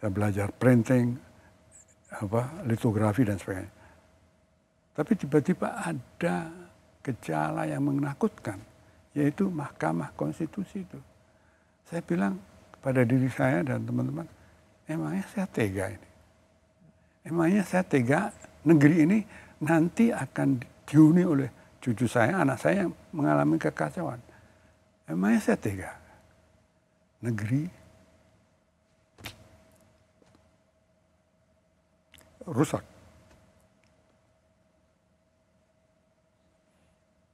saya belajar printing, apa litografi dan sebagainya. Tapi tiba-tiba ada gejala yang menakutkan, yaitu Mahkamah Konstitusi itu. Saya bilang kepada diri saya dan teman-teman, emangnya saya tega ini. Emangnya saya tega negeri ini nanti akan dihuni oleh cucu saya, anak saya yang mengalami kekacauan. Emangnya saya tega. Negeri rusak.